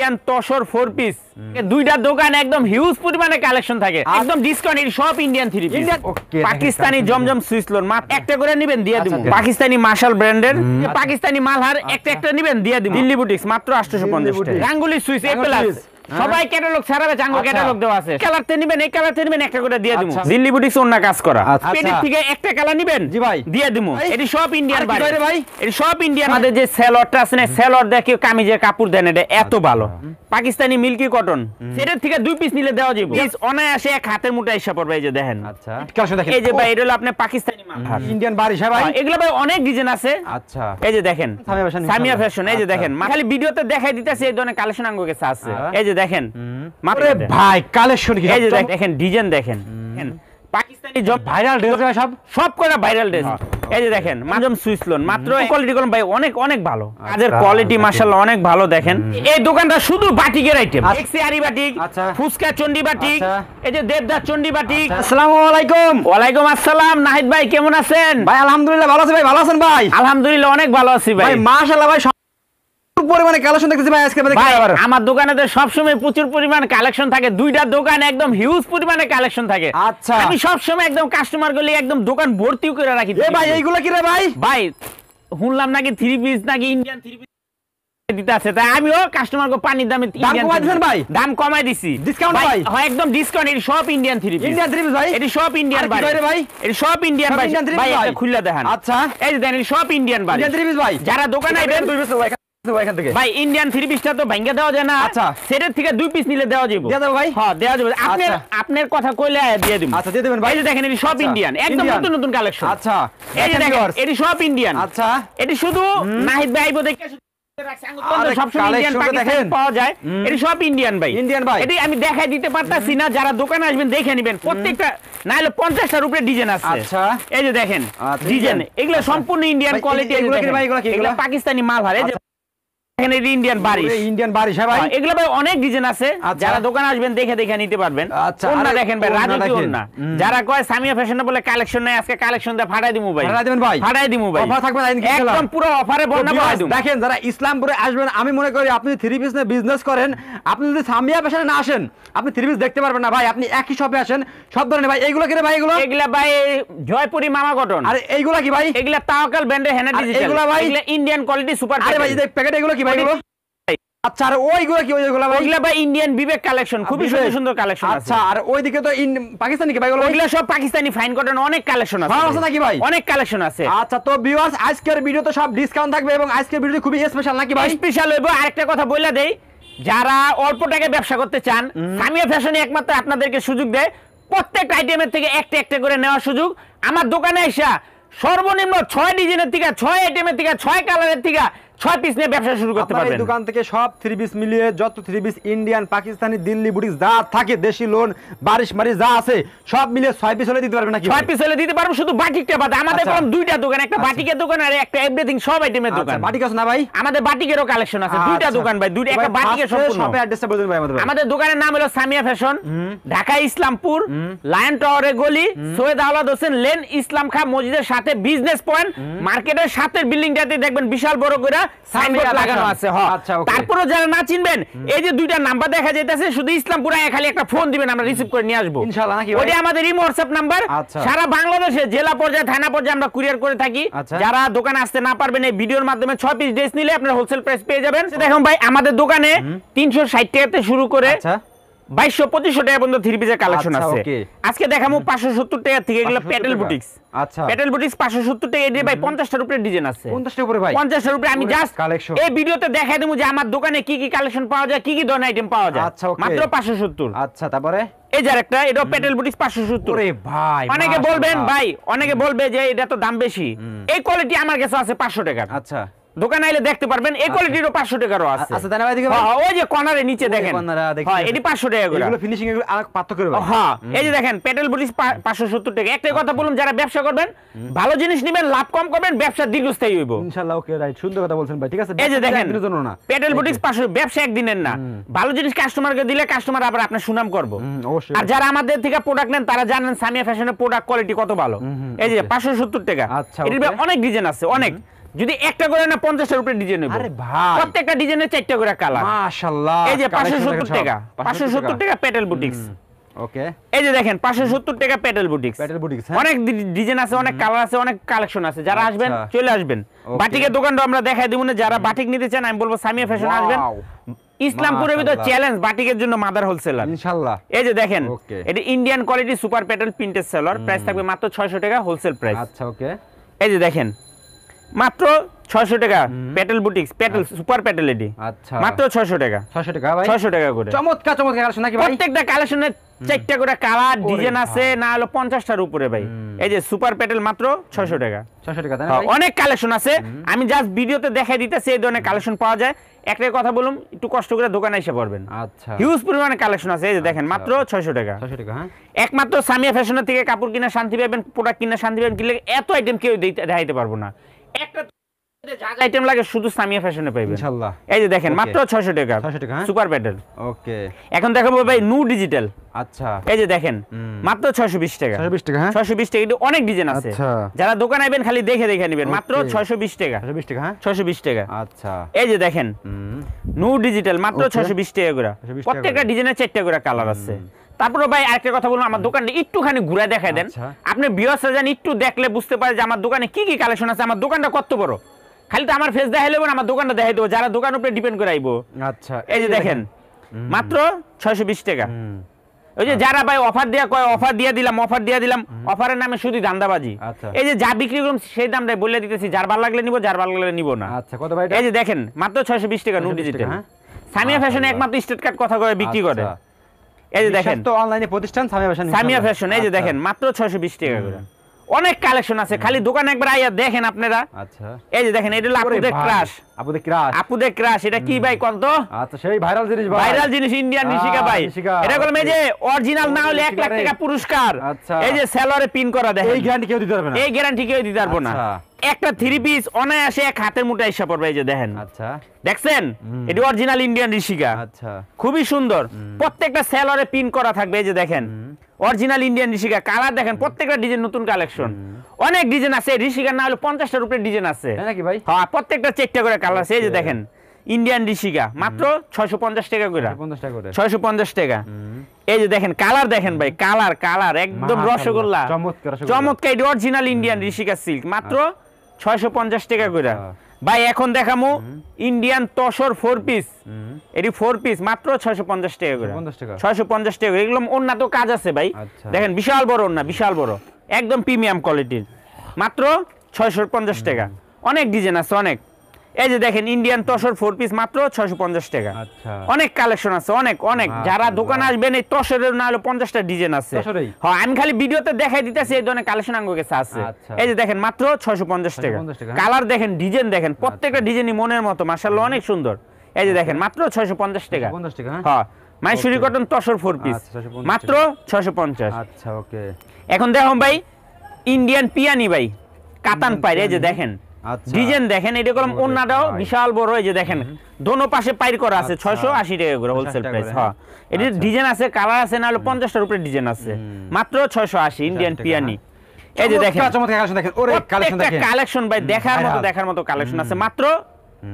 ইয়ান tussar four piece দুইটা দোকান একদম হিউজ পরিমাণে কালেকশন থাকে একদম ডিসকাউন্ট সব ইন্ডিয়ান থ্রি পিস পাকিস্তানি জমজম সুইস লোন একটা করে নিবেন দিয়ে আচ্ছা, দিব আচ্ছা। পাকিস্তানি মার্শাল ব্র্যান্ডের পাকিস্তানি মালহার একটা আচ্ছা। একটা নিবেন দিয়ে দিব দিল্লি বুটিক্স মাত্র 850 টাকা গাঙ্গুলি সুইস এ প্লাস হ্যাঁ। সবাই ক্যাটালগ ছাড়াবে ক্যাটালগ আচ্ছা। দেওয়া আছে কালার তে এই কালার তে একটা করে দিয়ে আচ্ছা। দিমু দিল্লি কাজ করা পেটের আচ্ছা। থেকে একটা কালার জি ভাই দিয়ে দিমু এটি সব ইন্ডিয়ান ভাই এটি সব ইন্ডিয়ান আমাদের যে সেলরটা আছে না সেলর দেখে কামিজের কাপড় দেন এটা এত ভালো পাকিস্তানি মিল্কি কটন সেটার থেকে দুই পিস নিলে দেওয়া যাবে অনায় আসে এক হাতের মুঠা হিসাব পড়বে এই যে দেখেন আচ্ছা এই যে ভাই এটা হলো আপনি পাকিস্তানি মাল ইন্ডিয়ান বাড়ি হ্যাঁ ভাই এগুলো ভাই অনেক ডিজাইন আছে আচ্ছা এই যে দেখেন সামিয়া ফ্যাশন এই যে দেখেন খালি ভিডিওতে দেখাই দিতেছে এই ধরনের কালেকশন আঙ্গুকে আছে এই যে যে দেখেন ভাই কালেকশন আচ্ছা, এই যে দেখেন ডিজাইন দেখেন পাকিস্তানি জব ভাইরাল ড্রেস সব সব কটা ভাইরাল ড্রেস এই যে দেখেন মাত্র কোয়ালিটি কলম ভাই অনেক অনেক ভালো আচ্ছা, কাজের কোয়ালিটি অনেক ভালো দেখেন এই দোকানটা শুধু বাটিকের আইটেম আচ্ছা। এক্সিআরি বাটিক ফুসকা চন্ডি বাটিক এই যে দেবদাস চন্ডি বাটিক আসসালামু আলাইকুম ওয়া আলাইকুম আসসালাম নাহিদ ভাই কেমন আছেন ভাই আলহামদুলিল্লাহ ভালো আছি ভাই ভালো আছেন ভাই আলহামদুলিল্লাহ অনেক ভালো আছি ভাই মাশাআল্লাহ ভাই কতটুকু পরিমাণে কালেকশন দেখতেছি ভাই আজকে আমাদের আমার দোকানে তো সবসময় প্রচুর পরিমাণ কালেকশন থাকে দুইটা দোকান একদম হিউজ পরিমাণে কালেকশন থাকে আচ্ছা আমি সবসময় একদম কাস্টমার গুলি একদম দোকান ভর্তি করে রাখি ভাই এইগুলো কি রে ভাই ভাই শুনলাম নাকি থ্রি পিস নাকি ইন্ডিয়ান থ্রি পিস পানির দামে কমাই দিছি ডিসকাউন্ট ভাই একদম ডিসকাউন্ট ইন্ডিয়ান থ্রি ভাই সব ইন্ডিয়ান ভাই সব ইন্ডিয়ান ভাই ভাই সব ইন্ডিয়ান ভাই ভাই আচ্ছা। যারা দোকান যায় এটি সব আচ্ছা। আচ্ছা। ইন্ডিয়ান আচ্ছা। ইন্ডিয়ান আমি দেখাই দিতে পারতাছি না যারা দোকানে আসবেন দেখে নিবেন প্রত্যেকটা না হলে পঞ্চাশটার উপরে ডিজাইন আছে এই যে দেখেন ডিজাইন এগুলো সম্পূর্ণ ইন্ডিয়ান কোয়ালিটি পাকিস্তানি মাল হার হ্যাঁ হ্যাঁ, আচ্ছা। আচ্ছা, আমি মনে করি আপনি থ্রি পিস বিজনেস করেন আপনি যদি সামিয়া ফ্যাশনে না আসেন আপনি থ্রি পিস দেখতে পারবেন না ভাই আপনি একই শপে আসেন সব ধরনের ভাই এগুলো কিনে ভাই এগুলো এগুলা ভাই জয়পুরি মামা কটন আর এইগুলা কি ভাই এগুলা তাওকাল ব্র্যান্ডের হেনা ডিজিটাল এগুলা ভাই ইন্ডিয়ান কোয়ালিটি সুপার ভাই এই প্যাকেট এগুলো কি এগুলো আচ্ছা আর ওইগুলা কি ওইগুলা ওইগুলা ইন্ডিয়ান বিবেক কালেকশন খুবই সুন্দর সুন্দর কালেকশন আচ্ছা আর ওইদিকে তো পাকিস্তানি কি ভাই ওইগুলা সব পাকিস্তানি ফাইন কটন অনেক কালেকশন আছে আছে নাকি ভাই অনেক কালেকশন আছে আচ্ছা তো ভিউয়ার্স আজকের ভিডিও তো সব ডিসকাউন্ট থাকবে এবং আজকের ভিডিও খুবই স্পেশাল নাকি ভাই স্পেশাল হইব আরেকটা কথা বলে দেই যারা অল্প টাকায় ব্যবসা করতে চান সামিয়া ফ্যাশনে একমাত্র আপনাদেরকে সুযোগ দেয় প্রত্যেকটা আইটেমের থেকে একটা একটা করে নেওয়ার সুযোগ আমার দোকানে এসা সর্বনিম্ন ছয় ডিজাইনের থেকে ছয় আইটেমের থেকে ছয় কালারের থেকে ছয় পিস নিয়ে ব্যবসা শুরু করতে পারবেন দোকান থেকে সব থ্রি পিস মিলিয়ে যত three piece Indian Pakistani Delhi boutique যা থাকে দেশি লোন বারিশ মারিশ যা আছে সব মিলিয়ে ছয় পিস হলে দিতে পারবেন ছয় পিস হলে দিতে শুধু বাটিকটা আমাদের আচ্ছা। দুইটা দোকান একটা আচ্ছা। বাটিকের দোকান আর একটা এভরিথিং সব আইটেমের আচ্ছা, দোকান বাটিক আছে না ভাই আমাদের বাটিকেরও কালেকশন আছে দুইটা দোকান ভাই দুইটা একটা বাটিকের সম্পূর্ণ ভাই আমাদের আমাদের দোকানের নাম হলো সামিয়া ফ্যাশন ঢাকা ইসলামপুর লায়ন টাওয়ারের গলি সৈয়দ হোসেন লেন ইসলাম খা মসজিদের সাথে বিজনেস পয়েন্ট মার্কেটের সাথে বিল্ডিংটাতে দেখবেন বিশাল বড় করে আমাদের আচ্ছা। সারা জেলা পর্যায়ে পর্যায়ে আমরা কুরিয়ার করে থাকি আচ্ছা। যারা দোকানে আসতে না পারবেন ভিডিওর মাধ্যমে পিস ড্রেস নিলে হোলসেল প্রাইস পেয়ে যাবেন আচ্ছা। ভাই আমাদের দোকানে টাকাতে শুরু করে বাইশশো পঁচিশশো টাকা পর্যন্ত থ্রি পিসের কালেকশন আছে আজকে দেখাবো পাঁচশো সত্তর টাকা থেকে এগুলো প্যাটেল বুটিক্স আচ্ছা প্যাটেল বুটিক্স পাঁচশো সত্তর টাকা এটি ভাই পঞ্চাশটা উপরে ডিজাইন আছে পঞ্চাশটা উপরে ভাই পঞ্চাশটা উপরে আমি জাস্ট কালেকশন এই ভিডিওতে দেখাই দেবো যে আমার দোকানে কি কি কালেকশন পাওয়া যায় কি কি ধরনের আইটেম পাওয়া যায় আচ্ছা মাত্র পাঁচশো সত্তর আচ্ছা তারপরে এই যার একটা এটা পেটেল বুটিক্স পাঁচশো সত্তর ভাই অনেকে বলবেন ভাই অনেকে বলবে যে এটা তো দাম বেশি এই কোয়ালিটি আমার কাছে আছে পাঁচশো টাকা আচ্ছা দোকানে আইলে দেখতে পারবেন এই কোয়ালিটিরও আচ্ছা। 500 টাকারও আছে আচ্ছা দানা ভাই দেখেন হ্যাঁ ওই যে কর্নারে নিচে দেখেন হ্যাঁ, হ্যাঁ এটি 500 টাকা করে এগুলো ফিনিশিং এগুলো আর পার্থক্য করবে হ্যাঁ এই যে দেখেন পেট্রোল বলিস 570 টাকা একটাই আচ্ছা। কথা বলুন যারা ব্যবসা করবেন ভালো জিনিস নেবেন লাভ কম করবেন ব্যবসা দীর্ঘস্থায়ী হইব ইনশাআল্লাহ ওকে রাইট সুন্দর কথা বলছেন ভাই ঠিক আছে এই যে দেখেন জন্য না পেট্রোল বলিস 500 ব্যবসা একদিনের না ভালো জিনিস কাস্টমারকে দিলে কাস্টমার আবার আপনার সুনাম করবে অবশ্যই আর যারা আমাদের থেকে প্রোডাক্ট নেন তারা জানেন সামিয়া ফ্যাশনের প্রোডাক্ট কোয়ালিটি কত ভালো এই যে 570 টাকা আচ্ছা এর অনেক ডিজাইন আছে অনেক যদি একটা করে না 50 এর উপরে ডিজাইন হবে আরে ভাই প্রত্যেকটা ডিজাইনের চারটা করে কালার মাশাআল্লাহ এই যে 570 টাকা 570 টাকা পেটেল বুটিক্স ওকে এই যে দেখেন 570 টাকা পেটেল বুটিক্স পেটেল বুটিক্স অনেক ডিজাইন আছে অনেক কালার আছে অনেক কালেকশন আছে যারা আসবেন আচ্ছা। চলে আসবেন বাটিকের দোকান তো আমরা দেখাই দিব না যারা বাটিক নিতে চান আমি বলবো সামিয়া ফ্যাশন আসবেন ইসলামপুরের ভিতর চ্যালেঞ্জ বাটিকের জন্য মাদার হোলসেলার ইনশাআল্লাহ এই যে দেখেন এটা Indian quality super petal printed seller price থাকবে মাত্র 600 টাকা হোলসেল প্রাইস আচ্ছা ওকে এই যে দেখেন মাত্র ছয়শো টাকা প্যাটেল বুটিক প্যাটেল আচ্ছা। সুপার প্যাটেল এটি আচ্ছা মাত্র ছয়শো টাকা ছয়শো টাকা ভাই ছয়শো টাকা করে চমৎকার চমৎকার কালেকশন নাকি প্রত্যেকটা কালেকশনের চারটা করে কালার ডিজাইন আছে না হলো পঞ্চাশটার উপরে ভাই এই যে সুপার প্যাটেল মাত্র ছয়শো টাকা ছয়শো টাকা হ্যাঁ, অনেক কালেকশন আছে আমি জাস্ট ভিডিওতে দেখাই দিতেছি এই ধরনের কালেকশন পাওয়া যায় একটাই কথা বলুন একটু কষ্ট করে দোকানে এসে পড়বেন আচ্ছা হিউজ পরিমাণে কালেকশন আছে এই যে দেখেন আচ্ছা। মাত্র ছয়শো টাকা ছয়শো টাকা হ্যাঁ? একমাত্র সামিয়া ফ্যাশনের থেকে কাপড় কিনে শান্তি পাবেন প্রোডাক্ট কিনে শান্তি পাবেন কিনলে এত আইটেম কেউ দেখাইতে পারবো না যারা দোকান আইবেন খালি দেখে দেখে নিবেন মাত্র 620 বিশ টাকা হ্যাঁ? টাকা আচ্ছা এই যে দেখেন নু ডিজিটাল মাত্র বিশ টাকা প্রত্যেকটা ডিজাইনের চারটা করে কালার আছে তারপরে ভাই আরেকটা কথা বলুন আমার দোকানটা একটুখানি ঘুরে দেখা দেন আচ্ছা। আপনি বিয়সে যান একটু দেখলে বুঝতে পারে যে আমার দোকানে কি কি কালেকশন আছে আমার দোকানটা কত বড় খালি তো আমার ফেস দেখাইলে আমার দোকানটা দেখাই দেবো যারা দোকান উপরে ডিপেন্ড করে আইবো আচ্ছা এই যে দেখেন মাত্র ছয়শো বিশ টাকা ওই যে যারা ভাই অফার দিয়া কয় অফার দিয়ে দিলাম অফার দিয়ে দিলাম অফারের নামে শুধু দান্দাবাজি এই যে যা বিক্রি করুন সেই দামটাই বলে দিতেছি যার ভালো লাগলে নিবো যার ভালো লাগলে নিবো না আচ্ছা কত ভাই এই যে দেখেন মাত্র ছয়শো বিশ টাকা নোট হ্যাঁ? ডিজিটে সামিয়া ফ্যাশনে একমাত্র স্টেট কার্ড কথা আচ্ছা। করে বিক্রি করে এই যে দেখেন তো অনলাইনে প্রতিষ্ঠান সামিয়া ফ্যাশন সামিয়া ফ্যাশন এই যে আচ্ছা। দেখেন মাত্র 620 টাকা করে অনেক কালেকশন আছে খালি একবার আইয়া দেখেন আপনারা আচ্ছা এই যে দেখেন এটা ক্রাশ ক্রাশ ক্রাশ এটা কি ভাই আচ্ছা সেই ভাইরাল জিনিস ভাই ভাইরাল জিনিস ইন্ডিয়ান নিশিকা ভাই এটা যে অরিজিনাল না হলে 1 লাখ টাকা পুরস্কার আচ্ছা। এই যে সেলরে পিন করা দেখেন এই গ্যারান্টি কেউ দিতে পারবে না এই গ্যারান্টি কেউ দিতে পারবে না আচ্ছা। একটা থ্রি পিস অনায়াসে এক হাতের মুঠা এসে পড়বে এই যে দেখেন আচ্ছা দেখছেন এটা অরিজিনাল ইন্ডিয়ান ঋষিকা আচ্ছা খুবই সুন্দর প্রত্যেকটা সেলরে পিন করা থাকবে এই যে দেখেন অরিজিনাল ইন্ডিয়ান ঋষিকা কালার দেখেন প্রত্যেকটা ডিজাইন নতুন কালেকশন অনেক ডিজাইন আছে ঋষিকার না হলে পঞ্চাশটার রুপির ডিজাইন আছে নাকি ভাই হ্যাঁ প্রত্যেকটা চেকটা করে কালার আছে এই যে আচ্ছা। দেখেন ইন্ডিয়ান ঋষিকা মাত্র ছয়শো পঞ্চাশ টাকা করে ছয়শো পঞ্চাশ টাকা এই যে দেখেন কালার দেখেন ভাই কালার কালার একদম রসগোল্লা চমৎকার চমৎকার অরিজিনাল ইন্ডিয়ান ঋষিকা সিল্ক মাত্র ছয়শো টাকা করে আচ্ছা। ভাই এখন দেখামু ইন্ডিয়ান তসর ফোর পিস এটি ফোর পিস মাত্র ছয়শো পঞ্চাশ টাকা করে ছয়শো পঞ্চাশ টাকা এগুলো ওন্না তো কাজ আছে ভাই আচ্ছা। দেখেন বিশাল বড় ওন্না বিশাল বড় একদম প্রিমিয়াম কোয়ালিটির মাত্র ছয়শো পঞ্চাশ টাকা অনেক ডিজাইন আছে অনেক এই যে দেখেন ইন্ডিয়ান তসর ফোর পিস মাত্র ছয়শো পঞ্চাশ টাকা আচ্ছা। অনেক কালেকশন আছে অনেক অনেক যারা দোকানে আসবেন এই তসরের না হলে পঞ্চাশটা ডিজাইন আছে হ্যাঁ আমি খালি ভিডিওতে দেখাই দিতেছি এই ধরনের কালেকশন আঙ্গ কাছে আছে আচ্ছা। এই যে দেখেন মাত্র ছয়শো পঞ্চাশ টাকা কালার হ্যাঁ। দেখেন ডিজাইন দেখেন আচ্ছা। প্রত্যেকটা ডিজাইনই মনের মতো মার্শাল্লাহ অনেক সুন্দর এই যে দেখেন মাত্র ছয়শো পঞ্চাশ টাকা হ্যাঁ Mysuri cotton tussar four piece মাত্র ছয়শো পঞ্চাশ এখন দেখুন ভাই ইন্ডিয়ান পিয়ানি ভাই কাতান পাই এই যে দেখেন আচ্ছা। ডিজাইন দেখেন এটা করলাম ওন্নাটাও বিশাল বড় এই যে দেখেন দোনো পাশে পাইর করা আছে 680 আচ্ছা। টাকা করে হোলসেল প্রাইস হ্যাঁ, হ্যাঁ। এটা আচ্ছা। ডিজাইন আছে কালার আছে না হলো 50 টাকার উপরে ডিজাইন আছে মাত্র 680 ইন্ডিয়ান পিয়ানি হ্যাঁ। এই যে দেখেন চমৎকার চমৎকার কালেকশন দেখেন ওরে কালেকশন দেখেন কালেকশন ভাই দেখার মতো দেখার মতো কালেকশন আছে মাত্র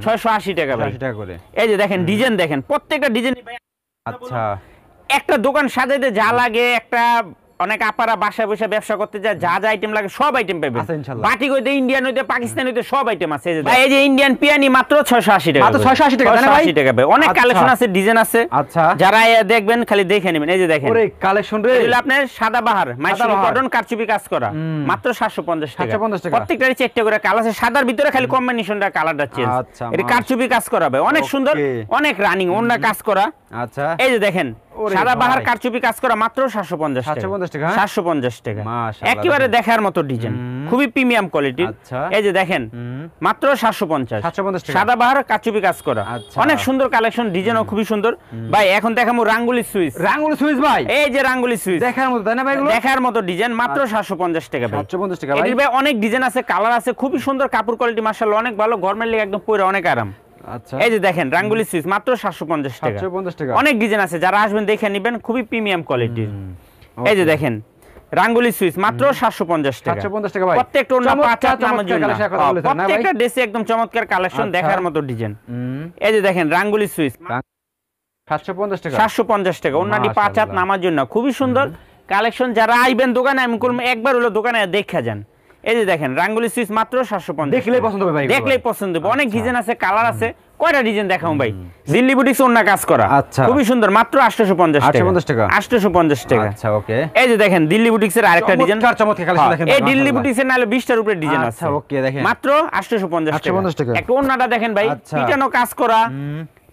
680 টাকা ভাই 680 টাকা করে এই যে দেখেন ডিজাইন দেখেন প্রত্যেকটা ডিজাইন ভাই আচ্ছা একটা দোকান সাজাইতে যা লাগে একটা অনেক আপারা বাসায় বসে ব্যবসা করতে যায় যা যা আইটেম লাগে সব আইটেম পাবে আচ্ছা, বাটি কইতে ইন্ডিয়ান হইতে পাকিস্তান হইতে সব আইটেম আছে এই যে ইন্ডিয়ান পিয়ানি মাত্র 680 টাকা মাত্র 680 টাকা ভাই 680 টাকা পাবে অনেক কালেকশন আচ্ছা। আছে ডিজাইন আছে আচ্ছা যারা দেখবেন খালি দেখে নেবেন এই যে দেখেন ওরে কালেকশন রে এগুলো আপনার সাদা বাহার মাইসুর কটন কারচুপি কাজ করা মাত্র 750 টাকা 750 টাকা প্রত্যেকটারই চারটি করে কালার আছে সাদার ভিতরে খালি কম্বিনেশনটা কালারটা চেঞ্জ এটা কারচুপি কাজ করাবে অনেক সুন্দর অনেক রানিং অন্য কাজ করা আচ্ছা এই যে দেখেন সারা বাহার কারচুপি কাজ করা মাত্র সাতশো পঞ্চাশ টাকা 750 টাকা হ্যাঁ? একেবারে দেখার মতো ডিজাইন খুবই প্রিমিয়াম কোয়ালিটির আচ্ছা। এই যে দেখেন মাত্র সাতশো পঞ্চাশ টাকা সাদা বাহার কারচুপি কাজ করা আচ্ছা। অনেক সুন্দর কালেকশন ডিজাইনও খুবই সুন্দর ভাই এখন দেখামু রাঙ্গুলি সুইচ রাঙ্গুলি সুইচ ভাই এই যে রাঙ্গুলি সুইচ দেখার মতো না ভাই দেখার মতো ডিজাইন মাত্র আচ্ছা। সাতশো পঞ্চাশ টাকা ভাই পঞ্চাশ টাকা ভাই অনেক ডিজাইন আছে কালার আছে খুবই সুন্দর কাপড় কোয়ালিটি মার্শাল অনেক ভালো গরমের লেগে একদম পরে অনেক আরাম আচ্ছা এই যে দেখেন রাঙ্গুলি মাত্র 750 টাকা 750 টাকা অনেক ডিজাইন আছে যারা আসবেন দেখে নেবেন খুবই প্রিমিয়াম কোয়ালিটির আচ্ছা। এই যে দেখেন রাঙ্গুলি মাত্র 750 টাকা 750 টাকা ভাই প্রত্যেকটা পাঁচটা জন্য প্রত্যেকটা একদম চমৎকার কালেকশন দেখার মতো ডিজাইন এই যে দেখেন রাঙ্গুলি সুইচ 750 টাকা 750 টাকা অন্যটি পাঁচাত নামার জন্য খুবই সুন্দর কালেকশন যারা আইবেন দোকানে আমি একবার হলো দোকানে দেখা যান এই যে দেখেন রাঙ্গুলি সুইচ মাত্র সাতশো পঞ্চাশ দেখলেই পছন্দ হবে ভাই দেখলেই পছন্দ হবে অনেক আচ্ছা। ডিজাইন আছে কালার আছে কয়টা ডিজাইন দেখাও ভাই দিল্লি বুটিক্স অন্য কাজ করা আচ্ছা খুবই সুন্দর মাত্র পঞ্চাশ টাকা পঞ্চাশ টাকা আচ্ছা ওকে এই যে দেখেন দিল্লি বুটিক্স এর আরেকটা ডিজাইন হ্যাঁ, এই দিল্লি বুটিক্স এর নাহলে 20 টার উপরে ডিজাইন আচ্ছা, আছে ওকে দেখেন মাত্র 850 পঞ্চাশ টাকা একটু অন্যটা দেখেন ভাই আচ্ছা। পিটানো কাজ করা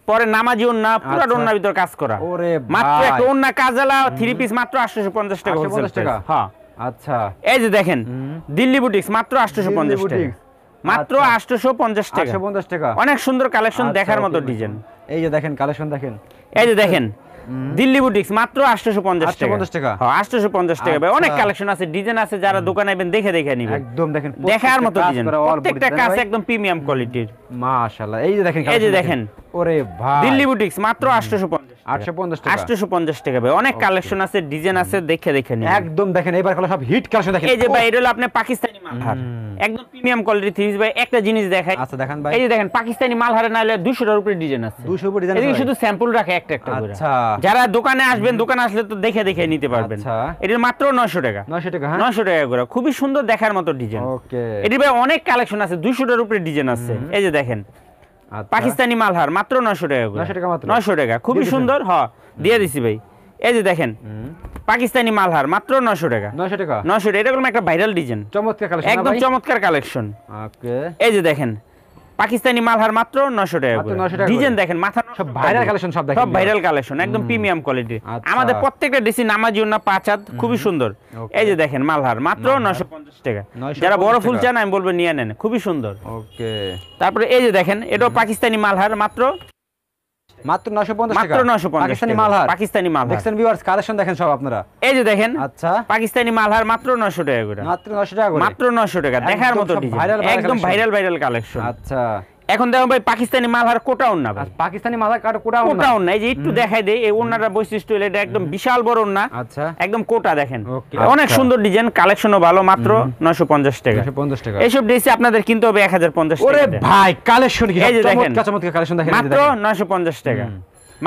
পরে নামাজি ওন্না পুরা ডোনার ভিতর কাজ করা মাত্র একটা ওন্না কাজালা থ্রি পিস মাত্র 850 পঞ্চাশ টাকা হ্যাঁ আচ্ছা এই যে দেখেন দিল্লি বুটিক্স মাত্র 850 টাকা আচ্ছা। মাত্র 850 টাকা 850 টাকা অনেক সুন্দর কালেকশন আচ্ছা, দেখার মতো ডিজাইন এই যে দেখেন কালেকশন দেখেন এই যে দেখেন দিল্লি বুটিক্স মাত্র 850 টাকা 850 টাকা হ্যাঁ 850 টাকা অনেক আচ্ছা। কালেকশন আছে ডিজাইন আছে যারা দোকানে আইবেন দেখে দেখে নিবেন একদম দেখেন দেখার মতো ডিজাইন প্রত্যেকটা কাজ একদম প্রিমিয়াম কোয়ালিটির মাশাআল্লাহ এই যে দেখেন এই যে দেখেন ওরে ভাই দিল্লি বুটিক্স মাত্র 850 850 টাকা 850 টাকা ভাই অনেক কালেকশন আছে ডিজাইন আছে দেখে দেখে নিন একদম দেখেন সব হিট কালেকশন দেখেন এই যে ভাই আপনি পাকিস্তানি একদম প্রিমিয়াম কোয়ালিটি ভাই একটা জিনিস দেখাই আচ্ছা দেখেন ভাই এই যে দেখেন পাকিস্তানি 200 টাকার উপরে ডিজাইন আছে 200 উপরে ডিজাইন শুধু স্যাম্পল রাখে একটা একটা করে আচ্ছা যারা দোকানে আসবেন দোকানে আসলে তো দেখে দেখে নিতে পারবেন আচ্ছা এটার মাত্র 900 টাকা 900 টাকা হ্যাঁ 900 টাকা করে খুবই সুন্দর দেখার মতো ডিজাইন ওকে এটি ভাই অনেক কালেকশন আছে 200 টাকার উপরে ডিজাইন আছে এই যে দেখেন আচ্ছা। পাকিস্তানি মালহার মাত্র নয়শো টাকা নয়শো টাকা মাত্র টাকা খুবই সুন্দর হ দিয়ে দিছি ভাই এই যে দেখেন পাকিস্তানি মালহার মাত্র নয়শো টাকা নয়শো টাকা নয়শো টাকা এটা একটা ভাইরাল ডিজাইন চমৎকার একদম চমৎকার কালেকশন এই যে দেখেন পাকিস্তানি মাল হার মাত্র নশো টাকা ডিজাইন দেখেন মাথা সব ভাইরাল কালেকশন সব সব ভাইরাল কালেকশন একদম প্রিমিয়াম কোয়ালিটি আচ্ছা। আমাদের প্রত্যেকটা ডিসি নামাজি না পাঁচাত খুবই সুন্দর এই যে দেখেন মালহার মাত্র নশো পঞ্চাশ টাকা যারা বড় ফুল চান আমি বলবো নিয়ে নেন খুবই সুন্দর ওকে তারপরে এই যে দেখেন এটাও পাকিস্তানি মালহার মাত্র মাত্র 950 টাকা মাত্র 950 পাকিস্তানি মালহার পাকিস্তানি মালহার দেখছেন ভিউয়ার্স কালেকশন দেখেন সব আপনারা এই যে দেখেন আচ্ছা পাকিস্তানি মালহার মাত্র 900 টাকা করে মাত্র 900 টাকা করে মাত্র 900 টাকা দেখার মতো ডিজাইন একদম ভাইরাল ভাইরাল কালেকশন আচ্ছা এখন দেখো ভাই পাকিস্তানি মালহার কোটা ওন্না ভাই পাকিস্তানি মালহার কোটা ওন্না কোটা ওন্না এই যে একটু দেখাই দেই এই ওন্নাটা বৈশিষ্ট্য এটা একদম বিশাল বড় ওন্না আচ্ছা একদম কোটা দেখেন অনেক আচ্ছা। সুন্দর ডিজাইন কালেকশনও ভালো মাত্র 950 টাকা 950 টাকা এই সব ড্রেসই আপনাদের কিনতে হবে 1050 টাকা ওরে ভাই কালেকশন কি চমৎকার চমৎকার কালেকশন দেখেন মাত্র 950 টাকা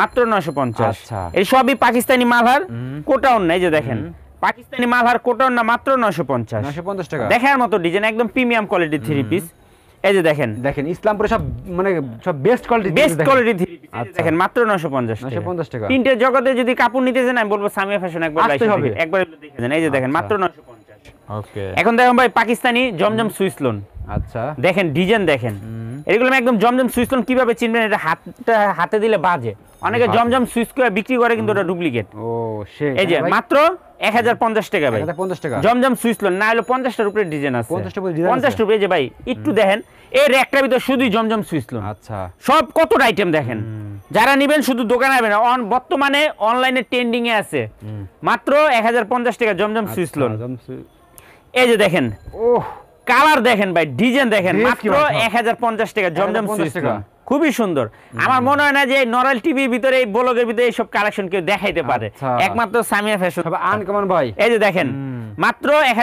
মাত্র 950 আচ্ছা এই সবই পাকিস্তানি মালহার কোটা ওন্না এই যে দেখেন পাকিস্তানি মালহার কোটা ওন্না মাত্র 950 950 টাকা দেখার মতো ডিজাইন একদম প্রিমিয়াম কোয়ালিটি থ্রি পিস এই যে দেখেন দেখেন ইসলামপুরে সব মানে সব best quality best quality three দেখেন মাত্র 950 950 টাকা তিনটে জগতে যদি কাপড় নিতে যান আমি বলবো সামিয়া ফ্যাশন একবার আসতে একবার দেখে যান এই যে দেখেন আচ্ছা। মাত্র 950 এখন দেখেন ভাই পাকিস্তানি জমজম সুইস লোন আচ্ছা দেখেন ডিজাইন দেখেন এগুলো একদম জমজম সুইচ লোন কিভাবে চিনবেন এটা হাতটা হাতে দিলে বাজে অনেকে জমজম সুইচ করে বিক্রি করে কিন্তু ওটা ডুপ্লিকেট ও এই যে মাত্র এক হাজার পঞ্চাশ টাকা ভাই পঞ্চাশ টাকা জমজম লোন না হলে ডিজাইন আছে যে ভাই একটু দেখেন এই র্যাকটার ভিতরে শুধুই জমজম সুইস লোন আচ্ছা সব কতটা আইটেম দেখেন যারা নিবেন শুধু দোকানে নেবেন অন বর্তমানে অনলাইনে ট্রেন্ডিং এ আছে মাত্র এক হাজার পঞ্চাশ টাকা জমজম সুইচ আচ্ছা, লোন এই যে দেখেন কালার দেখেন ভাই ডিজাইন দেখেন আচ্ছা। মাত্র এক হাজার পঞ্চাশ টাকা জমজম সুইচ খুবই সুন্দর আমার মনে হয় না যে নরাল টিভির ভিতরে এই ব্লগের ভিতরে এইসব কালেকশন কেউ দেখাইতে পারে একমাত্র সামিয়া ফ্যাশন আন আনকমন ভাই এই যে দেখেন মাত্র এক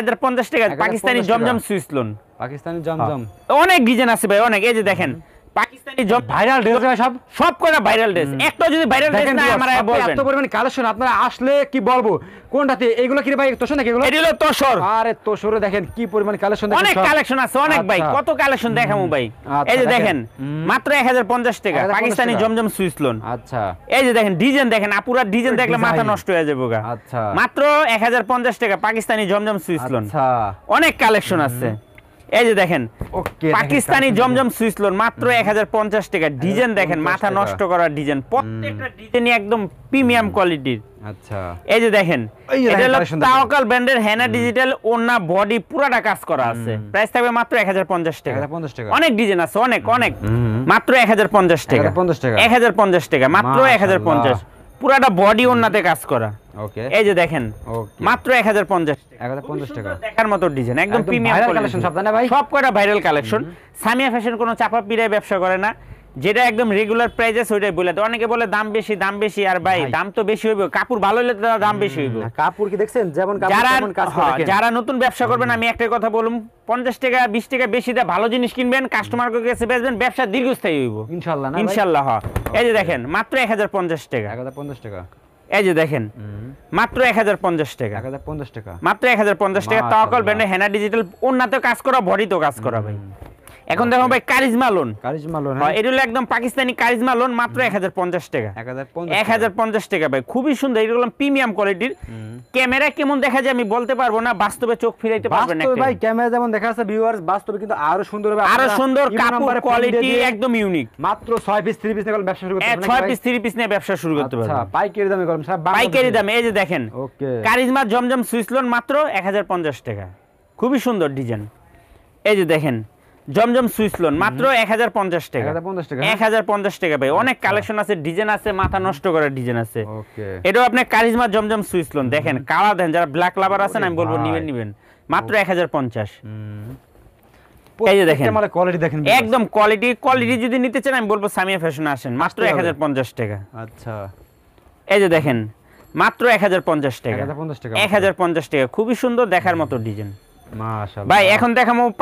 টাকা পাকিস্তানি জমজম সুইচ লোন পাকিস্তানি জমজম অনেক ডিজাইন আছে ভাই অনেক এই যে দেখেন পাকিস্তানি জব ভাইরাল ড্রেস সব সব কটা ভাইরাল ড্রেস একটা যদি ভাইরাল ড্রেস না আমরা বলবেন এত পরিমাণ কালেকশন আপনারা আসলে কি বলবো কোনটাতে এগুলো কি ভাই নাকি এগুলো এগুলো আরে দেখেন কি পরিমাণ কালেকশন দেখেন অনেক কালেকশন আছে অনেক ভাই আচ্ছা। কত কালেকশন দেখামু ভাই এই যে দেখেন মাত্র 1050 টাকা পাকিস্তানি জমজম লোন আচ্ছা এই যে দেখেন ডিজাইন আচ্ছা। দেখেন আপুরা ডিজাইন দেখলে মাথা নষ্ট হয়ে যাবে আচ্ছা মাত্র 1050 টাকা পাকিস্তানি জমজম সুইস আচ্ছা অনেক কালেকশন আছে এই যে দেখেন পাকিস্তানি জমজম সুইস লোন মাত্র এক হাজার পঞ্চাশ টাকা ডিজাইন দেখেন মাথা নষ্ট করার ডিজাইন প্রত্যেকটা ডিজাইনই একদম প্রিমিয়াম কোয়ালিটির আচ্ছা এই যে দেখেন এটা হলো তাওকাল ব্র্যান্ডের হেনা ডিজিটাল ওনা বডি পুরাটা কাজ করা আছে প্রাইস থাকবে মাত্র 1050 টাকা 1050 টাকা অনেক ডিজাইন আছে অনেক অনেক মাত্র 1050 টাকা 1050 টাকা 1050 টাকা মাত্র 1050 পুরাটা বডি ওনাতে কাজ করা ওকে এই যে দেখেন মাত্র 1050 টাকা দেখার মতো ডিজাইন একদম প্রিমিয়াম কালেকশন ভাই সব কয়টা ভাইরাল কালেকশন সামিয়া ফ্যাশন কোনো চাপা ব্যবসা করে না যেটা একদম রেগুলার ওইটাই বলে তো অনেকে বলে দাম বেশি দাম বেশি আর ভাই দাম তো বেশি কাপড় ভালো তো দাম বেশি কাপড় কি দেখছেন যেমন কাপড় যারা নতুন ব্যবসা করবেন আমি একটাই কথা বলুম পঞ্চাশ টাকা বিশ টাকা বেশি দিয়ে ভালো জিনিস কিনবেন কাস্টমারকে কাছে বেচবেন ব্যবসা দীর্ঘস্থায়ী হইব ইনশাল্লাহ এই যে দেখেন মাত্র এক টাকা এক হাজার পঞ্চাশ টাকা এই যে দেখেন মাত্র এক হাজার পঞ্চাশ টাকা মাত্র এক হাজার পঞ্চাশ টাকা তাওয়াকল ব্র্যান্ডের হেনা ডিজিটাল উন্নত কাজ করা ভরিত কাজ করা ভাই এখন দেখো ভাই কারিজমা লোন কারিজমা লোন হ্যাঁ এটা হলো একদম পাকিস্তানি কারিজমা লোন মাত্র 1050 টাকা 1050 টাকা ভাই খুবই সুন্দর এটা হলো প্রিমিয়াম কোয়ালিটির ক্যামেরা কেমন দেখা যায় আমি বলতে পারবো না বাস্তবে চোখ ফিরাইতে পারবেন না বাস্তবে ভাই ক্যামেরা যেমন দেখা যাচ্ছে ভিউয়ার্স বাস্তবে কিন্তু আরো সুন্দর হবে আরো সুন্দর কাপড় কোয়ালিটি একদম ইউনিক মাত্র 6 পিস 3 পিস নিয়ে ব্যবসা শুরু করতে আচ্ছা, পারবেন 6 পিস 3 পিস নিয়ে ব্যবসা শুরু করতে পারবেন আচ্ছা পাইকারি দামে করলাম স্যার পাইকারি দামে এই যে দেখেন okay Charizma Zamzam Swiss lawn মাত্র 1050 টাকা খুবই সুন্দর ডিজাইন এই যে দেখেন জমজম সুইস লোন মাত্র এক হাজার পঞ্চাশ টাকা এক হাজার পঞ্চাশ টাকা হ্যাঁ। ভাই আচ্ছা। অনেক কালেকশন আছে ডিজাইন আছে মাথা নষ্ট করার ডিজাইন আছে এটাও আপনার কারিজমা জমজম সুইস লোন দেখেন কালা দেন যারা ব্ল্যাক লাভার আছেন আমি বলবো নিবেন নিবেন মাত্র এক হাজার পঞ্চাশ এই যে দেখেন একদম কোয়ালিটি কোয়ালিটি যদি নিতে চান আমি বলবো সামিয়া ফ্যাশন আসেন মাত্র এক হাজার পঞ্চাশ টাকা আচ্ছা এই যে দেখেন মাত্র এক হাজার পঞ্চাশ টাকা এক হাজার পঞ্চাশ টাকা খুবই সুন্দর দেখার মতো ডিজাইন ভাই এখন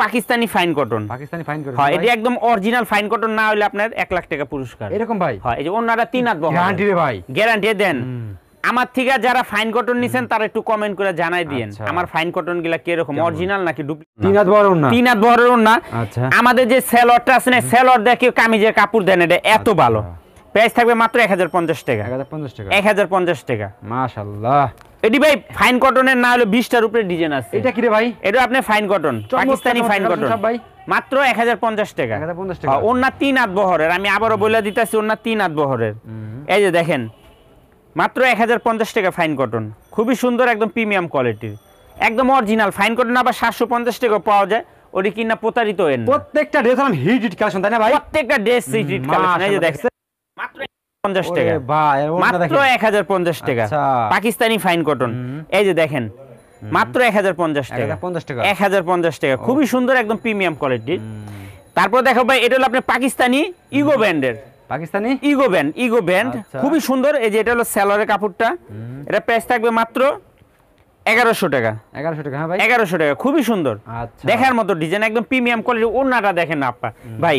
Pakistani fine cotton Pakistani fine cotton হ্যাঁ এটা একদম অরিজিনাল ফাইন কটন না হলে আপনার 1 লাখ টাকা পুরস্কার এরকম ভাই হ্যাঁ এই যে হাত বহন গ্যারান্টি রে ভাই গ্যারান্টি দেন আমার যারা ফাইন কটন নিছেন তারা একটু কমেন্ট করে জানাই আচ্ছা। আমার ফাইন কটন গুলা কি এরকম অরিজিনাল নাকি তিন হাত না হাত না আচ্ছা আমাদের যে সেলরটা আছে না সেলর দেখে কামিজের কাপড় দেন এটা এত আচ্ছা। ভালো প্রাইস থাকবে মাত্র 1050 টাকা 1050 টাকা 1050 টাকা মাশাআল্লাহ এডি ভাই ফাইন কটনের না হলো 20 টা রুপের ডিজাইন আছে এটা কি রে ভাই এটা আপনি fine cotton Pakistani fine cotton ভাই মাত্র 1050 টাকা 1050 টাকা ওনার তিন আট বহরের আমি আবারো বলে দিতাছি ওনার তিন আট বহরের এই যে দেখেন মাত্র 1050 টাকা ফাইন কটন খুবই সুন্দর একদম প্রিমিয়াম কোয়ালিটির একদম অরিজিনাল ফাইন কটন আবার 750 টাকা পাওয়া যায় কি না প্রতারিত প্রত্যেকটা ড্রেস আমি হিট হিট কালেকশন তাই না ভাই প্রত্যেকটা ড্রেস হিট হিট কালেকশন এই যে দেখেন মাত্র পঞ্চাশ টাকা মাত্র এক হাজার পঞ্চাশ টাকা আচ্ছা। পাকিস্তানি ফাইন কটন এই যে দেখেন মাত্র এক হাজার পঞ্চাশ টাকা এক হাজার পঞ্চাশ টাকা খুবই সুন্দর একদম প্রিমিয়াম কোয়ালিটির তারপর দেখো ভাই এটা হলো আপনার পাকিস্তানি ইগো ব্র্যান্ডের Pakistani Ego brand Ego brand খুবই সুন্দর এই যে এটা হলো স্যালোয়ারের কাপড়টা এটা প্রাইস থাকবে মাত্র 1100 টাকা টাকা হ্যাঁ ভাই টাকা খুবই সুন্দর আচ্ছা। দেখার মতো ডিজাইন একদম প্রিমিয়াম কোয়ালিটি দেখেন আপা ভাই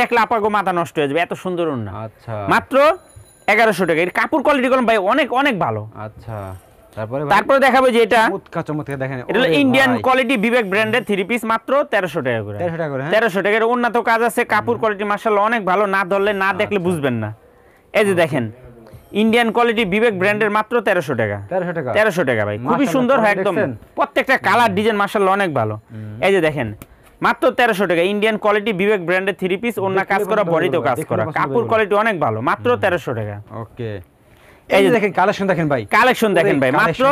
দেখলে মাথা নষ্ট হয়ে যাবে এত সুন্দর আচ্ছা মাত্র টাকা এর কাপড় কোয়ালিটি ভাই অনেক অনেক ভালো আচ্ছা তারপরে দেখাবো যে এটা এটা ইন্ডিয়ান কোয়ালিটি বিবেক ব্র্যান্ডের থ্রি পিস মাত্র তেরোশো টাকা করে টাকা করে হ্যাঁ? এর তো কাজ আছে কাপড় কোয়ালিটি মার্শাল অনেক ভালো না ধরলে না আচ্ছা। দেখলে বুঝবেন না এই যে দেখেন ইন্ডিয়ান কোয়ালিটি বিবেক ব্র্যান্ডের মাত্র তেরোশো টাকা তেরোশো টাকা তেরোশো টাকা ভাই খুবই সুন্দর হয় একদম প্রত্যেকটা কালার ডিজাইন মার্শাল অনেক ভালো এই যে দেখেন মাত্র তেরোশো টাকা ইন্ডিয়ান কোয়ালিটি বিবেক ব্র্যান্ডের থ্রি পিস অন্য কাজ করা তো কাজ করা কাপড় কোয়ালিটি অনেক ভালো মাত্র তেরোশো টাকা ওকে এই যে দেখেন কালেকশন দেখেন ভাই কালেকশন দেখেন ভাই মাত্র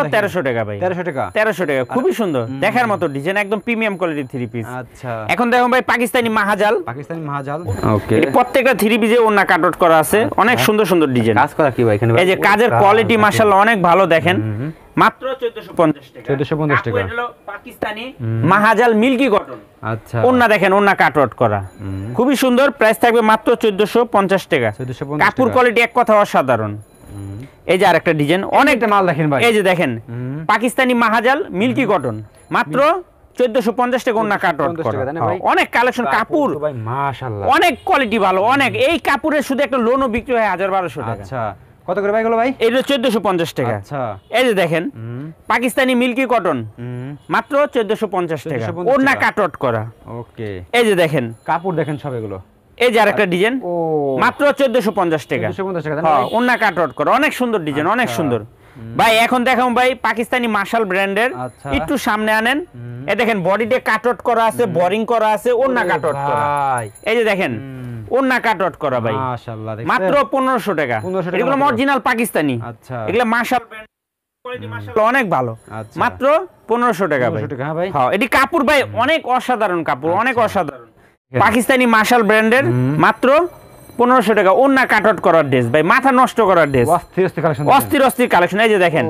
টাকা টাকা খুবই আচ্ছা। সুন্দর দেখার মতো প্রিমিয়াম আচ্ছা। এখন ভাই পাকিস্তানি মাহাজাল করা আছে আচ্ছা। অনেক সুন্দর সুন্দর ডিজাইন এই যে কাজের কোয়ালিটি মাশাআল্লাহ অনেক ভালো দেখেন মাত্র 1450 টাকা টাকা পাকিস্তানি মাহাজাল মিল্কি কটন দেখেন করা খুবই সুন্দর প্রাইস থাকবে মাত্র পঞ্চাশ টাকা কাপড় কোয়ালিটি এক কথা অসাধারণ এই যে আরেকটা ডিজাইন অনেকটা মাল দেখেন ভাই এই যে দেখেন পাকিস্তানি মাহাজাল মিল্কি কটন মাত্র পঞ্চাশ টাকা কাট অনেক কালেকশন অনেক কোয়ালিটি অনেক এই কাপড়ের শুধু একটা লোনও বিক্রি হয় হাজার বারোশো টাকা আচ্ছা। পঞ্চাশ টাকা আচ্ছা। এই যে দেখেন পাকিস্তানি মিল্কি কটন মাত্র চোদ্দশো পঞ্চাশ টাকা ওনা কাট করা এই যে দেখেন কাপড় দেখেন সব এগুলো এই যে আরেকটা ডিজাইন ও মাত্র 1450 টাকা হ্যাঁ, করা অনেক সুন্দর আচ্ছা। ডিজাইন অনেক সুন্দর ভাই এখন পাকিস্তানি ব্র্যান্ডের আচ্ছা। একটু সামনে আনেন এ দেখেন বডিতে কাটওয়ার্ক করা আছে বোরিং করা আছে ওন্না এই যে দেখেন কাট কাটওয়ার্ক করা ভাই মাত্র পনেরোশো টাকা এগুলো অরিজিনাল পাকিস্তানি আচ্ছা। এগুলো মার্শাল অনেক ভালো মাত্র পনেরোশো টাকা হ্যাঁ হ্যাঁ, এটি কাপড় ভাই অনেক অসাধারণ কাপড় অনেক অসাধারণ পাকিস্তানি মার্শাল ব্র্যান্ডের মাত্র পনেরোশো টাকা অন্য কাট আউট করার ড্রেস ভাই মাথা নষ্ট করার ড্রেস অস্থির অস্থির কালেকশন এই যে দেখেন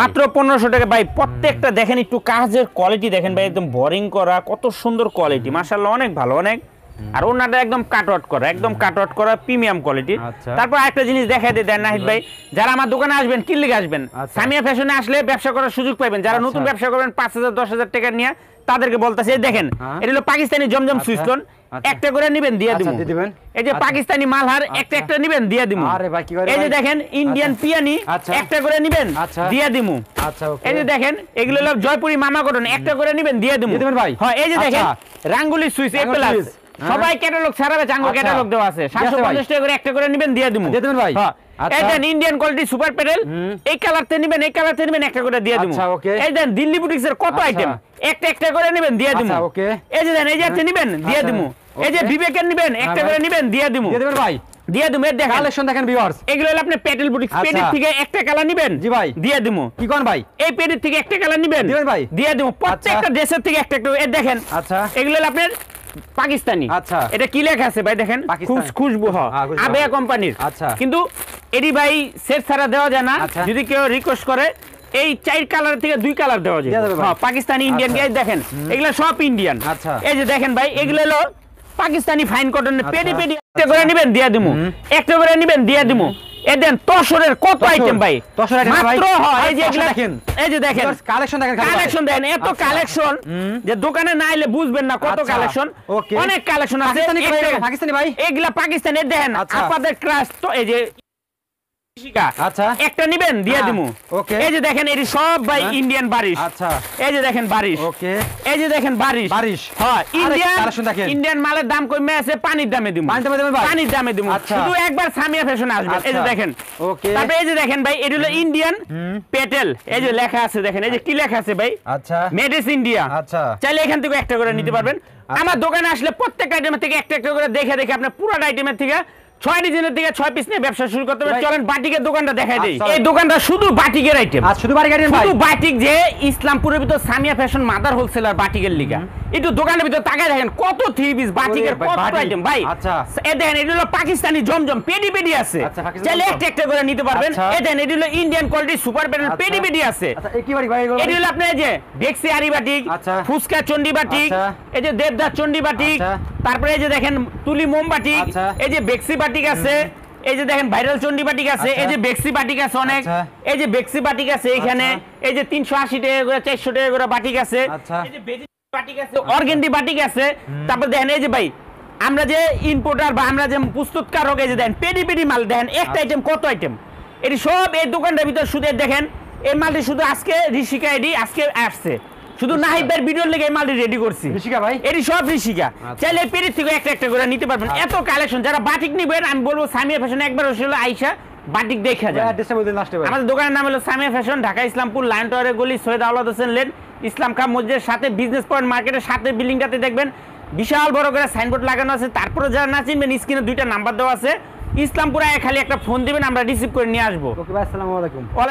মাত্র পনেরোশো টাকা ভাই প্রত্যেকটা দেখেন একটু কাজের কোয়ালিটি দেখেন ভাই একদম বোরিং করা কত সুন্দর কোয়ালিটি মার্শাল অনেক ভালো অনেক আর ওনাটা একদম কাট আউট করা একদম কাট আউট করা প্রিমিয়াম আচ্ছা। কোয়ালিটি তারপর একটা জিনিস দেখা দিয়ে দেন নাহিদ ভাই যারা আমার দোকানে আসবেন কিল্লিকে আসবেন আচ্ছা। সামিয়া ফ্যাশনে আসলে ব্যবসা করার সুযোগ পাবেন যারা আচ্ছা। নতুন ব্যবসা করবেন পাঁচ হাজার দশ হাজার টাকা নিয়ে তাদেরকে বলতেছে দেখেন হ্যাঁ। এটা হলো পাকিস্তানি জমজম আচ্ছা, সুইস্টন আচ্ছা। একটা করে নিবেন আচ্ছা, দিয়ে দিব দিবেন এই যে পাকিস্তানি মালহার একটা একটা নিবেন দিয়ে দিব আরে ভাই কি এই যে দেখেন ইন্ডিয়ান পিয়ানি একটা করে নিবেন দিয়ে দিব আচ্ছা ওকে এই যে দেখেন এগুলো হলো জয়পুরি মামা কটন একটা করে নিবেন দিয়ে দিব দিবেন ভাই হ্যাঁ এই যে দেখেন রাঙ্গুলি সুইস এ প্লাস হ্যাঁ। সবাই ক্যাটালগ ছাড়াবে চাঙ্গো ক্যাটালগ আচ্ছা। দেওয়া আছে 750 টাকা করে একটা করে নেবেন দিয়ে দিমু দিয়ে দিবেন ভাই হ্যাঁ এটা ইন্ডিয়ান কোয়ালিটি সুপার প্যাডেল এই কালারতে নেবেন এই কালারতে নেবেন একটা করে দিয়ে দিমু আচ্ছা ওকে এই দেন দিল্লি বুটিক্স এর কত আইটেম আচ্ছা। একটা একটা করে নেবেন দিয়ে দিমু আচ্ছা ওকে এই যে দেন এই যে আপনি নেবেন দিয়ে আচ্ছা। দিমু এই যে বিবেকের নেবেন হ্যাঁ একটা করে নেবেন দিয়ে দিমু দিয়ে দিবেন ভাই দিয়ে দিমু এর দেখেন কালেকশন দেখেন ভিউয়ার্স এগুলো হলো আপনি প্যাডেল বুটিক্স প্যাডেল থেকে একটা কালার নেবেন জি ভাই দিয়ে দিমু কি কোন ভাই এই প্যাডেল থেকে একটা কালার নেবেন দিবেন ভাই দিয়ে দিমু প্রত্যেকটা ড্রেসের থেকে একটা একটা এর দেখেন আচ্ছা এগুলো হলো আপনার পাকিস্তানি আচ্ছা এটা কি লেখা আছে ভাই দেখেন খুশবু হ হ্যাঁ, আবেয়া কোম্পানির আচ্ছা কিন্তু এটি ভাই সেট সারা দেওয়া যায় না আচ্ছা। যদি কেউ রিকোয়েস্ট করে এই চার কালার থেকে দুই কালার দেওয়া যায় হ্যাঁ পাকিস্তানি ইন্ডিয়ান আচ্ছা। গ্যাস দেখেন এগুলো সব ইন্ডিয়ান আচ্ছা এই যে দেখেন ভাই এগুলো হলো পাকিস্তানি ফাইন কটনের পেডি একটা করে আচ্ছা। নেবেন দিয়া দিমু একটা করে নেবেন দিয়া দিমু এদেন তসরের কত আইটেম ভাই তসর মাত্র হয় এই যে আচ্ছা, দেখেন এই যে দেখেন কালেকশন দেখেন কালেকশন দেন এত কালেকশন আচ্ছা। যে দোকানে না এলে বুঝবেন না কত আচ্ছা, কালেকশন অনেক কালেকশন আছে পাকিস্তানি ভাই এগুলা পাকিস্তানের দেন আপনাদের ক্রাশ তো এই যে আচ্ছা। একটা নিবেন দিয়ে হ্যাঁ, এই যে দেখেন এটি সব ভাই ইন্ডিয়ান বারিশ আচ্ছা এই যে দেখেন বারিশ এই যে দেখেন বারিশ বারিশ হ্যাঁ ইন্ডিয়ান ইন্ডিয়ান মালের দাম কমে আছে পানির দামে পানির দামে আচ্ছা। শুধু একবার সামিয়া ফ্যাশন আসবে এই যে আচ্ছা। দেখেন এটি হলো ইন্ডিয়ান পেটেল এই যে লেখা আছে দেখেন এই যে কি লেখা আছে ভাই ইন্ডিয়া চাইলে এখান থেকে একটা করে নিতে পারবেন আমার দোকানে আসলে প্রত্যেকটা আইটেমের থেকে একটা একটা করে দেখে দেখে আপনার পুরো আইটেমের থেকে ছয় ডিজাইনের দিকে ছয় পিস নিয়ে ব্যবসা শুরু করতে হবে চলেন বাটিকের দোকানটা দেখাই দিই আচ্ছা, এই দোকানটা শুধু বাটিকের আইটেম আচ্ছা, শুধু শুধু বাটিক যে ইসলামপুরের ভিতর সামিয়া ফ্যাশন মাদার হোলসেলার বাটিকের লিগা একটু দোকানের ভিতরে তাকায় দেখেন কত থ্রি পিস বাটিকের কত আইটেম ভাই আচ্ছা এ দেখেন এটি হলো পাকিস্তানি জমজম পেডি পেডি আছে আচ্ছা, চাইলে একটা একটা করে নিতে পারবেন আচ্ছা। এ দেখেন এটি হলো ইন্ডিয়ান কোয়ালিটি সুপার প্যানেল পেডি পেডি আছে আচ্ছা, এটি হলো আপনার যে ডেক্সি আরি বাটিক ফুসকা চন্ডি বাটিক এই যে দেবদার চন্ডি বাটিক তারপরে এই যে দেখেন তুলি মোম বাটিক এই যে বেক্সি বাটিক আছে এই যে দেখেন ভাইরাল চন্ডি বাটিক আছে এই যে বেক্সি বাটিক আছে অনেক এই যে বেক্সি বাটিক আছে এখানে এই যে তিনশো আশি টাকা করে চারশো টাকা করে বাটিক আছে আচ্ছা। অর্গেন্ডি তারপর দেখেন এই যে ভাই আমরা যে ইম্পোর্টার বা আমরা যে প্রস্তুতকারক এই যে দেন পেডি পেডি মাল দেন একটা আইটেম আচ্ছা। কত আইটেম এটি সব এই দোকানটার শুধু দেখেন এই মালটি শুধু আজকে ঋষিকা এডি আজকে আসছে শুধু নাহিদ ভাইয়ের লেগে এই মালটি রেডি করছি ঋষিকা ভাই এটি সব ঋষিকা আচ্ছা। চাইলে থেকে একটা একটা করে নিতে পারবেন এত কালেকশন যারা বাটিক নিবেন আমি বলবো সামিয়া ফ্যাশন একবার হয়েছিল আইসা বাটিক দেখে যান হ্যাঁ, আমাদের দোকানের নাম হলো সামিয়া ফ্যাশন ঢাকা ইসলামপুর লাইন টাওয়ারের গলি সৈয়দ আওলাদ হোসেন লেন ইসলাম কাপ মসজিদের সাথে বিজনেস পয়েন্ট মার্কেটের সাথে বিল্ডিংটাতে দেখবেন বিশাল বড় করে সাইনবোর্ড লাগানো আছে তারপরে যারা না চিনবেন স্ক্রিনে দুইটা নাম্বার দেওয়া আছে ইসলামপুরে খালি একটা ফোন দিবেন আমরা রিসিভ করে নিয়ে আসবো ওকে আসসালামু আলাইকুম